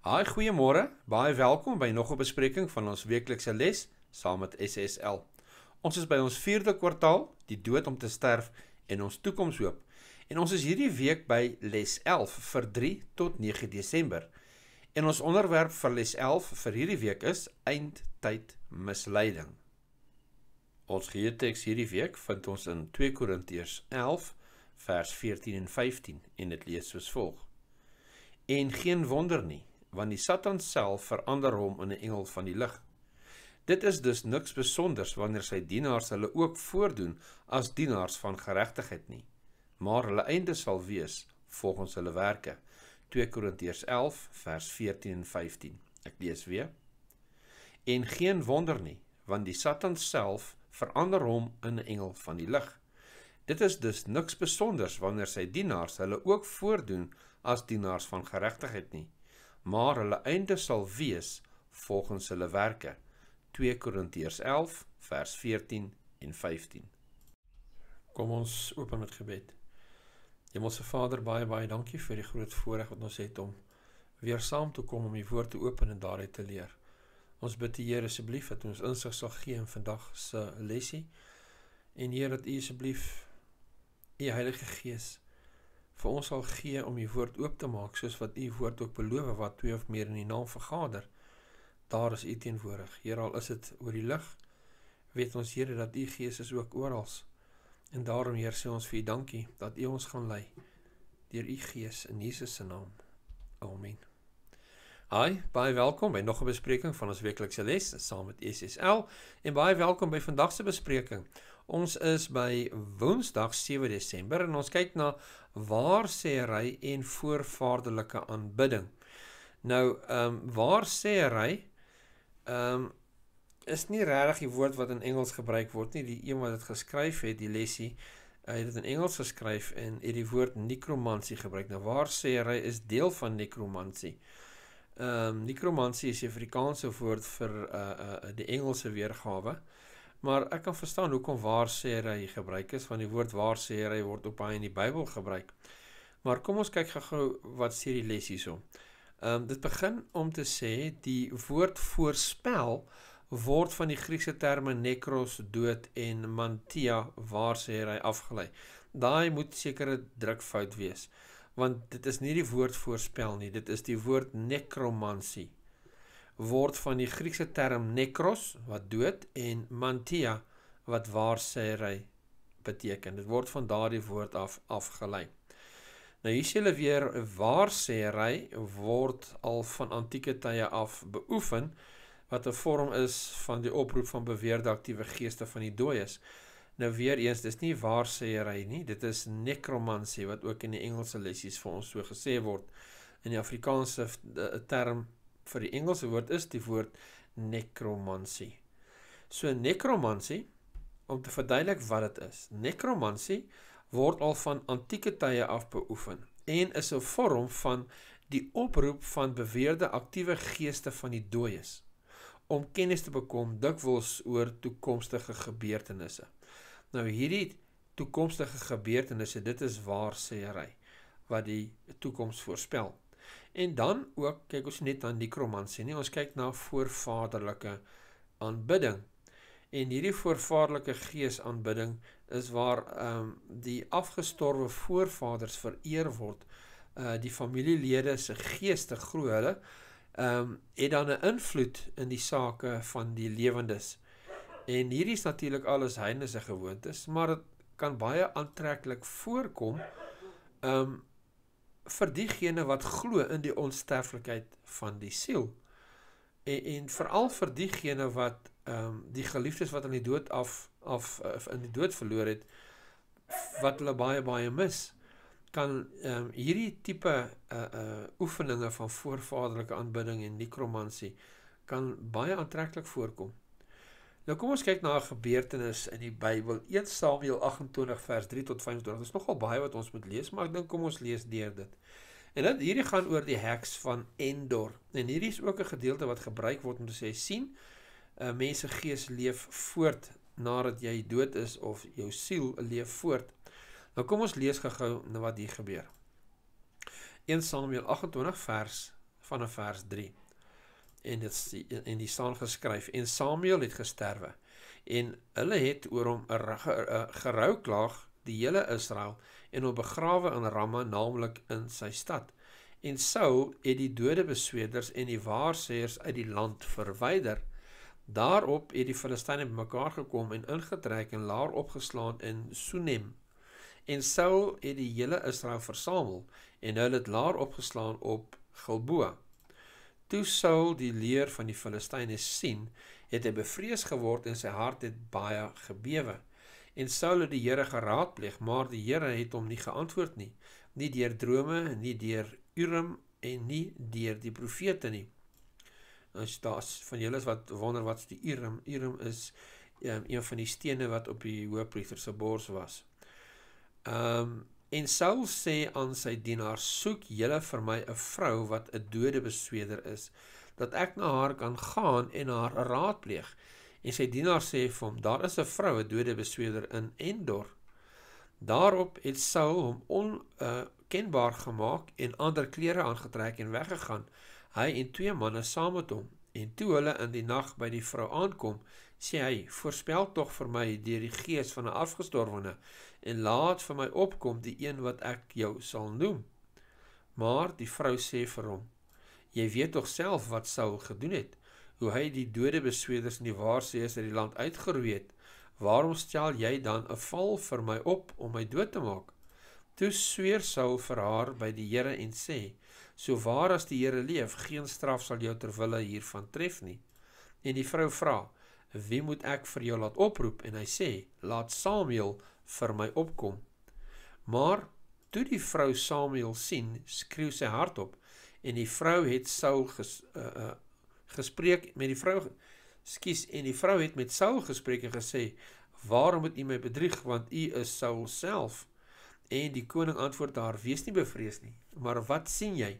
Haai, goeiemôre. Baie welkom by nog 'n bespreking van ons weeklikse les saam met SSL. Ons is by ons 4de kwartaal, die dood om te sterf en ons toekomshoop. En ons is hierdie week by les 11 vir 3 tot 9 Desember. En ons onderwerp vir les 11 vir hierdie week is eindtyd misleiding. Ons geheeteks hierdie week vind ons in 2 Korintiërs 11 vers 14 en 15 en dit lees soos volg: En geen wonder nie want die Satan self verander hom in 'n engel van die lig. Dit is dus niks spesonders wanneer sy dienaars hulle ook voordoen as dienaars van geregtigheid nie, maar hulle einde sal wees volgens hulle werke. 2 Korintiërs 11 vers 14 en 15. Ek lees weer. En geen wonder nie, want die Satan self verander hom in 'n engel van die lig. Dit is dus niks spesonders wanneer sy dienaars hulle ook voordoen as dienaars van geregtigheid nie, maar hulle einde sal wees volgens hulle werke. 2 Korintiërs 11 vers 14 en 15. Kom ons open met gebed. Hemelse Vader, baie baie dankie vir die groot voorreg wat ons het om weer saam te kom om u woord te open en daaruit te leer. Ons bid die Here asseblief dat ons insig sal gee in vandag se lesie. En Here dat U asseblief U Heilige Gees vir ons sal gee om u woord oop te maak soos wat u woord ook beloof wat twee of meer in u naam vergader daar is u teenwoordig Here al is dit oor die lig weet ons Here dat u gees is ook oral en daarom Heer sê ons vir u dankie dat u ons gaan lei deur u gees in Jesus se naam amen Hi, baie welkom by nog 'n bespreking van ons weeklikse les saam met SSL en baie welkom by vandag se bespreking. Ons is by Woensdag 7 Desember en ons kyk na waar sê hy en voorvaderlike aanbidding. Nou, ehm um, waar sê hy? Ehm um, is nie regtig die woord wat in Engels gebruik word nie, die een wat dit geskryf het, die lesie hy het dit in Engels geskryf en het die woord nekromansie gebruik. Nou waar sê hy is deel van nekromansie. Ehm um, nekromansie is 'n Afrikaanse woord vir 'n uh, uh, die Engelse weergawe. Maar ek kan verstaan hoekom waarsêry gebruik is want die woord waarsêry word ook baie in die Bybel gebruik. Maar kom ons kyk gou-gou wat sê die les hierso. Ehm um, dit begin om te sê die woord voorspel word van die Griekse terme nekros dood en mantia waarsêry afgelei. Daai moet sekere drukfout wees want dit is nie die woord voorspel nie, dit is die woord nekromansie word van die Griekse term nekros wat dood en mantia wat waarsêry beteken. Dit word van daardie woord af afgelei. Nou hier sien hulle weer waarsêry word al van antieke tye af beoefen wat 'n vorm is van die oproep van beweerde aktiewe geeste van die dooies. Nou weer eens, dis nie waarsêry nie, dit is nekromansie wat ook in die Engelse lessies vir ons so gesê word. In die Afrikaanse eh, term vir die Engelse woord is die woord necromansie. So necromansie om te verduidelik wat dit is. Necromansie word al van antieke tye af beoefen en is 'n vorm van die oproep van beweerde aktiewe geeste van die dooies om kennis te bekom dikwels oor toekomstige gebeurtenisse. Nou hierdie toekomstige gebeurtenisse, dit is waar sê hy wat die toekoms voorspel. En dan ook kyk ons net aan die kromansie nie, ons kyk na voorvaderlike aanbidding. En hierdie voorvaderlike gees aanbidding is waar ehm um, die afgestorwe voorvaders vereer word. Uh die familielede se geeste glo hulle ehm um, het dan 'n invloed in die sake van die lewendes. En hierdie is natuurlik alles heidense gewoontes, maar dit kan baie aantreklik voorkom. Ehm um, vir diegene wat glo in die onsterflikheid van die siel en, en veral vir diegene wat ehm um, die geliefdes wat in die dood af af eh, in die dood verloor het wat hulle baie baie mis kan ehm um, hierdie tipe uh uh oefeninge van voorvaderlike aanbidding en nekromansie kan baie aantreklik voorkom. Nou kom ons kyk na 'n gebeurtenis in die Bybel, 1 Samuel 28 vers 3 tot 25. Dit is nogal baie wat ons moet lees, maar ek dink kom ons lees deur dit. En dit hierdie gaan oor die heks van Endor. En hierdie is ook 'n gedeelte wat gebruik word om te sê sien, 'n eh, mens se gees leef voort nadat jy dood is of jou siel leef voort. Nou kom ons lees gou-gou wat hier gebeur. 1 Samuel 28 vers vanaf vers 3 en dit en die staan geskryf en Samuel het gesterwe en hulle het oor hom 'n eh, gerou klaag die hele Israel en hom begrawe in Ramma naamlik in sy stad en Saul het die dode besweders en die waarseers uit die land verwyder daarop het die Filistyne bymekaar gekom en ingetrek en laar opgeslaan in Sunem en Saul het die hele Israel versamel en hulle het laar opgeslaan op Gilboa Toe Saul die leer van die Filistyne sien, het hy bevrees geword en sy hart het baie gebewe. En Saul het die Here geraadpleeg, maar die Here het hom nie geantwoord nie, nie deur drome, nie deur Urim en nie deur die profete nie. Nou as daas van julle is wat wonder wat's die Urim, Urim is um, een van die stene wat op die hoëpriester se bors was. Ehm um, En Saul sê aan sy dienaar: "Soek julle vir my 'n vrou wat 'n dode besweder is, dat ek na haar kan gaan en haar raadpleeg." En sy dienaar sê vir hom: "Daar is 'n vrou, 'n dode besweder in Endor." Daarop het Saul hom onkenbaar uh, gemaak en ander klere aangetrek en weggegaan, hy en twee manne saam met hom. En toe hulle in die nag by die vrou aankom, sê hy: "Voorspel tog vir my deur die gees van 'n afgestorwene en laat vir my opkom die een wat ek jou sal noem. Maar die vrou sê vir hom: Jy weet tog self wat Saul gedoen het, hoe hy die dode besweders in die waarsees uit die land uitgeroei het. Waarom stel jy dan 'n val vir my op om my dood te maak? Toe sweer Saul vir haar by die Here en sê: So waar as die Here leef, geen straf sal jou terwille hiervan tref nie. En die vrou vra: Wie moet ek vir jou laat oproep? En hy sê: Laat Samuel vir my opkom. Maar toe die vrou Samuel sien, skreeu sy hardop en die vrou het Saul ges, uh, uh, gespreek met die vrou skus en die vrou het met Saul gespreek en gesê: "Waarom het u my bedrieg want u is Saul self?" En die koning antwoord haar: "Wees nie bevrees nie, maar wat sien jy?"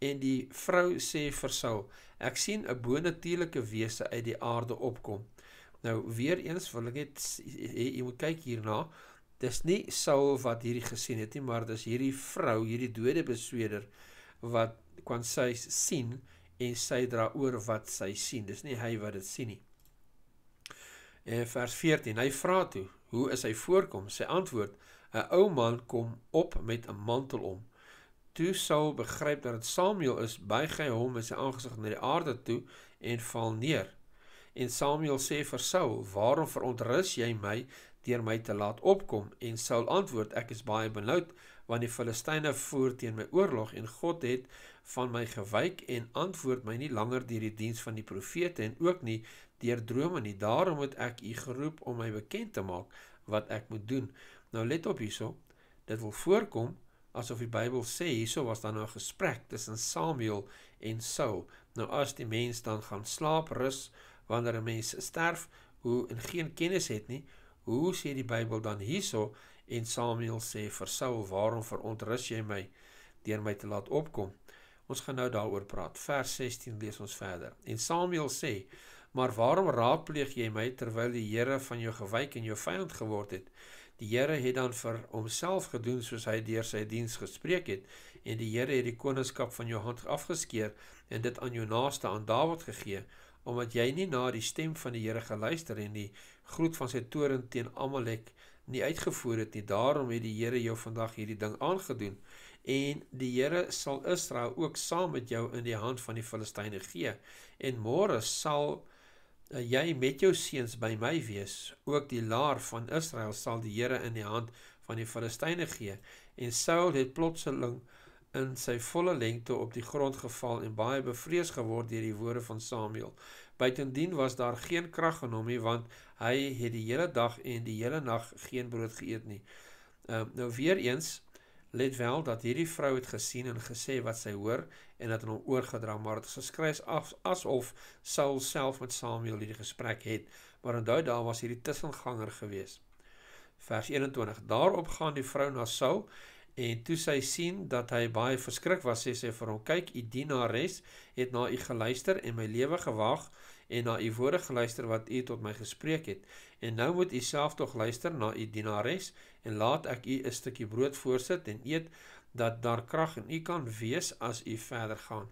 En die vrou sê vir Saul: "Ek sien 'n bonatuurlike wese uit die aarde opkom." Nou weer eens wil ek net jy moet kyk hierna. Dis nie Saul wat hierdie gesien het nie, maar dis hierdie vrou, hierdie dode besweder wat kan sy sien en sy dra oor wat sy sien. Dis nie hy wat dit sien nie. En eh, vers 14. Hy vra toe, "Hoe is hy voorkom?" Sy antwoord, "’n Ou man kom op met 'n mantel om." Toe Saul begryp dat dit Samuel is, buig hy hom in sy aangesig na die aarde toe en val neer. En Samuel sê vir Saul: "Waarom verontrus jy my deur my te laat opkom?" En Saul antwoord: "Ek is baie benoud, want die Filistyne voer teen my oorlog en God het van my gewyk en antwoord my nie langer deur die diens van die profete en ook nie deur drome nie. Daarom het ek u geroep om my bekend te maak wat ek moet doen." Nou let op hierso. Dit wil voorkom asof die Bybel sê hierso was dan nou 'n gesprek tussen Samuel en Saul. Nou as die mens dan gaan slaap, rus, wanneer 'n mens sterf, hoe en geen kennis het nie, hoe sê die Bybel dan hierso en Samuel sê vir Saul, "Waarom verontrus jy my deur my te laat opkom?" Ons gaan nou daaroor praat. Vers 16 lees ons verder. En Samuel sê, "Maar waarom raadpleeg jy my terwyl die Here van jou gewyk en jou vyand geword het?" Die Here het dan vir homself gedoen soos hy deur sy diens gespreek het en die Here het die koningskap van jou hand afgeskeer en dit aan jou naaste aan Dawid gegee omdat jy nie na die stem van die Here geluister en die groet van sy toren teen Amalek nie uitgevoer het nie. Daarom het die Here jou vandag hierdie ding aangedoen en die Here sal Israel ook saam met jou in die hand van die Filistyne gee en môre sal eh, jy met jou seuns by my wees. Ook die laar van Israel sal die Here in die hand van die Filistyne gee. En Saul het plotseling in sy volle lengte op die grond geval en baie bevrees geword deur die woorde van Samuel. Buitendien was daar geen krag in hom nie want hy het die hele dag en die hele nag geen brood geëet nie. Um, nou weer eens let wel dat hierdie vrou het gesien en gesê wat sy hoor en dat aan hom oorgedra maar dit geskryf af asof Saul self met Samuel hierdie gesprek het, maar onthou daar was hierdie tussenganger gewees. Vers 21. Daarop gaan die vrou na Saul En toe sy sien dat hy baie verskrik was, sê sy vir hom: "Kyk, u dienares het na u geluister en my lewe gewag en na u woorde geluister wat u tot my gespreek het. En nou moet u self tog luister na u dienares en laat ek u 'n stukkie brood voorsit en eet dat daar krag in u kan wees as u verder gaan."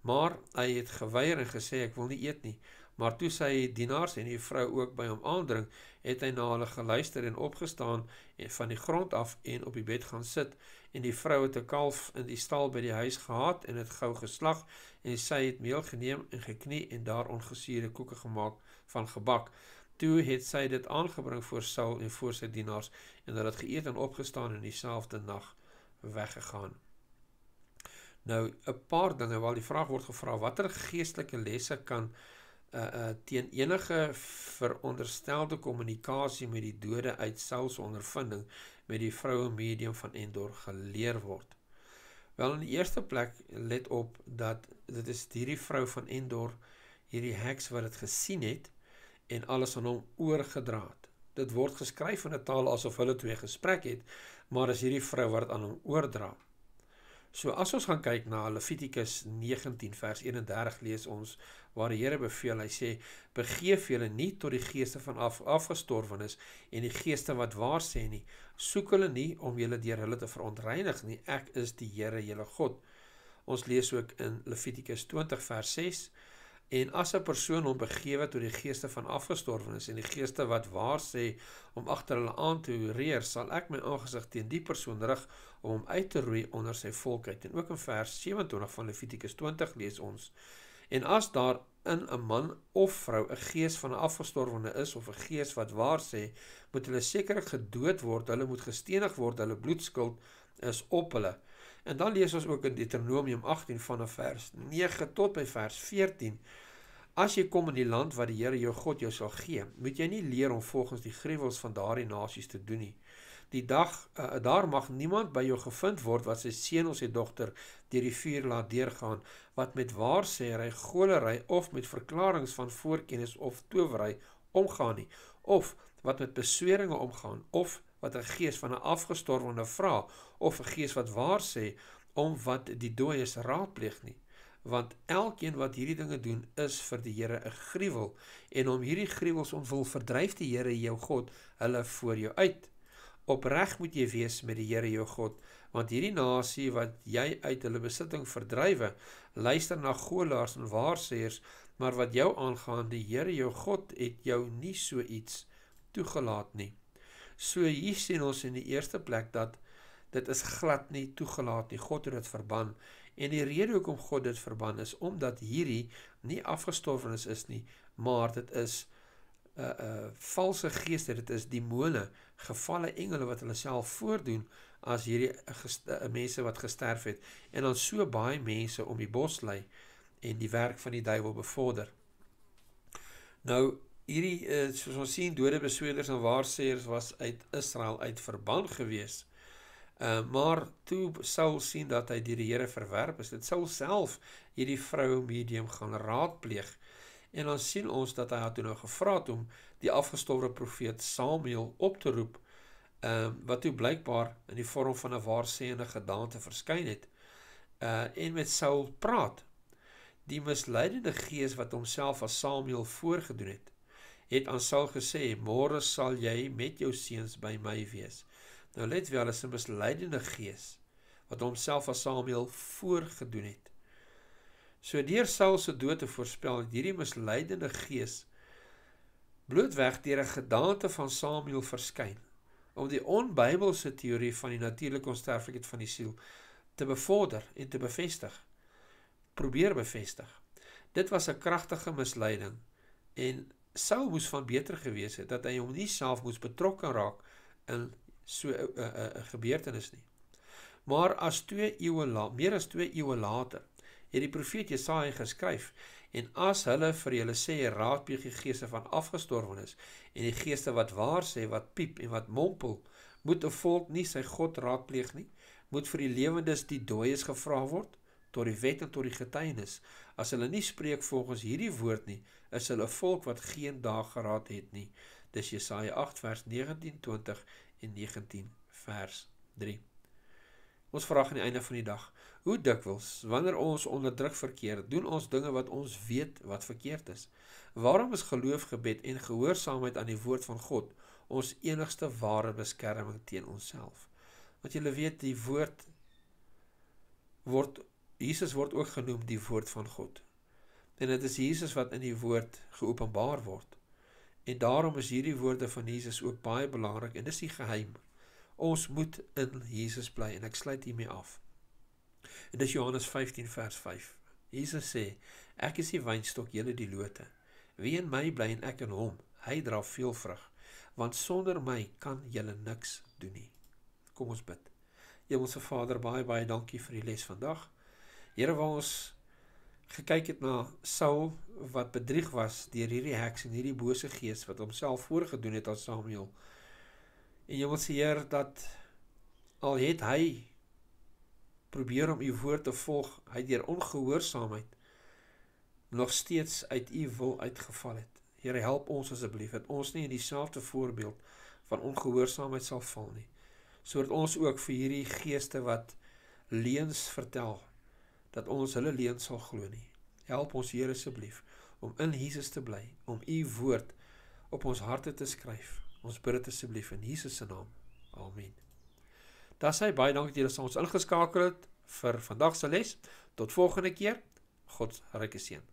Maar hy het geweier en gesê: "Ek wil nie eet nie." Maar toe sy dienaars en die vrou ook by hom aandring, het hy na hulle geluister en opgestaan en van die grond af en op die bed gaan sit en die vrou het 'n kalf in die stal by die huis gehad en dit gou geslag en sy het meel geneem en geknie en daar ongesuurde koeke gemaak van gebak. Toe het sy dit aangebring voor Saul en voor sy dienaars en hulle het geëet en opgestaan en dieselfde nag weggegaan. Nou 'n paar dinge waar die vraag word gevra watter geestelike lesse kan uh teen enige veronderstelde kommunikasie met die dode uit selfs ondervinding met die vroue medium van Endor geleer word. Wel in die eerste plek let op dat dit is hierdie vrou van Endor, hierdie heks wat dit gesien het en alles aan hom oorgedra het. Dit word geskryf in 'n taal asof hulle twee gesprek het, maar as hierdie vrou wat aan hom oordra. So as ons gaan kyk na Levitikus 19 vers 31 lees ons waar die Here beveel. Hy sê: "Begeef julle nie tot die geeste van af, afgestorwenes en die geeste wat waar sê nie. Soek hulle nie om julle deur hulle te verontreinig nie. Ek is die Here, julle God." Ons lees ook in Levitikus 20 vers 6: "En as 'n persoon hom begeewe tot die geeste van afgestorwenes en die geeste wat waar sê om agter hulle aan te reer, sal ek my aangesig teen die persoon rig om hom uit te roei onder sy volk uit." En ook in vers 27 van Levitikus 20 lees ons: En as daar in 'n man of vrou 'n gees van 'n afgestorwene is of 'n gees wat waar sê, moet hulle sekerlik gedood word, hulle moet gestenig word, hulle bloedskuld is op hulle. En dan lees ons ook in Deuteronomium 18 vanaf vers 9 tot by vers 14. As jy kom in die land wat die Here jou God jou sal gee, moet jy nie leer om volgens die gruwels van daardie nasies te doen nie die dag uh, daar mag niemand by jou gevind word wat sy seun of sy dogter deur die vuur laat deurgaan wat met waarsêry, golery of met verklaringe van voorkennis of towery omgaan nie of wat met besweringe omgaan of wat 'n gees van 'n afgestorwene vra of 'n gees wat waar sê om wat die dooies raadpleeg nie want elkeen wat hierdie dinge doen is vir die Here 'n gruwel en om hierdie gruwels om wil verdryf die Here jou God hulle voor jou uit opreg moet jy wees met die Here jou God, want hierdie nasie wat jy uit hulle besitting verdrywe, luister na goelaars en waarseers, maar wat jou aangaan, die Here jou God het jou nie so iets toegelaat nie. So hier sien ons in die eerste plek dat dit is glad nie toegelaat nie. God het dit verbân en die rede hoekom God dit verbân is omdat hierdie nie afgestorwenes is nie, maar dit is uh, uh, valse geeste, dit is demone, gevalle engele wat hulle self voordoen as hierdie gest, uh, mense wat gesterf het en dan so baie mense om die bos lei en die werk van die duiwel bevorder. Nou hierdie uh, soos ons sien dode besweders en waarseers was uit Israel uit verban gewees. Uh, maar toe sou sien dat hy die Here verwerp is dit sou self hierdie vrou medium gaan raadpleeg En ons sien ons dat hy haar toe nou gevra het om die afgestorwe profeet Samuel op te roep, ehm uh, wat toe blykbaar in die vorm van 'n waarsêende gedagte verskyn het, uh en met Saul praat. Die misleidende gees wat homself as Samuel voorgedoen het, het aan Saul gesê: "Môre sal jy met jou seuns by my wees." Nou let wel, dit is 'n misleidende gees wat homself as Samuel voorgedoen het. So deur Saul se dood te voorspel het hierdie misleidende gees blootweg deur 'n gedagte van Samuel verskyn om die onbybelse teorie van die natuurlike onsterflikheid van die siel te bevorder en te bevestig. Probeer bevestig. Dit was 'n kragtige misleiding en Saul moes van beter gewees het dat hy hom nie self moes betrokke raak in so 'n uh, uh, uh, gebeurtenis nie. Maar as 2 eeue later, meer as 2 eeue later, het die profeet Jesaja geskryf en as hulle vir julle sê raadpleeg die geeste van afgestorwenes en die geeste wat waar sê wat piep en wat mompel moet 'n volk nie sy God raadpleeg nie moet vir die lewendes die dooies gevra word tot die wet en tot die getuienis as hulle nie spreek volgens hierdie woord nie is hulle 'n volk wat geen dag geraad het nie dis Jesaja 8 vers 19 20 en 19 vers 3 Ons vraag aan die einde van die dag: Hoe dikwels wanneer ons onder druk verkeer, doen ons dinge wat ons weet wat verkeerd is. Waarom is geloof gebed en gehoorsaamheid aan die woord van God ons enigste ware beskerming teen onsself? Want julle weet die woord word Jesus word ook genoem die woord van God. En dit is Jesus wat in die woord geopenbaar word. En daarom is hierdie woorde van Jesus ook baie belangrik en dis die geheim. Ons moet in Jesus bly en ek sluit hiermee af. En dis Johannes 15 vers 5. Jesus sê: Ek is die wynstok, julle die lote. Wie in my bly en ek in hom, hy dra veel vrug, want sonder my kan julle niks doen nie. Kom ons bid. Hemelse Vader, baie baie dankie vir die les vandag. Here, waar ons gekyk het na Saul wat bedrieg was deur hierdie heks en hierdie bose gees wat homself voorgedoen het aan Samuel. En jy wil sê Heer dat al het hy probeer om u woord te volg, hy deur ongehoorsaamheid nog steeds uit u wil uitgeval het. Here help ons asseblief dat ons nie in dieselfde voorbeeld van ongehoorsaamheid sal val nie. Sodat ons ook vir hierdie geeste wat leuns vertel, dat ons hulle leuns sal glo nie. Help ons Here asseblief om in Jesus te bly, om u woord op ons harte te skryf. Ons bid dit asseblief in Jesus se naam. Amen. Daar sê baie dankie dat julle ons ingeskakel het vir vandag se les. Tot volgende keer. God se ryke seën.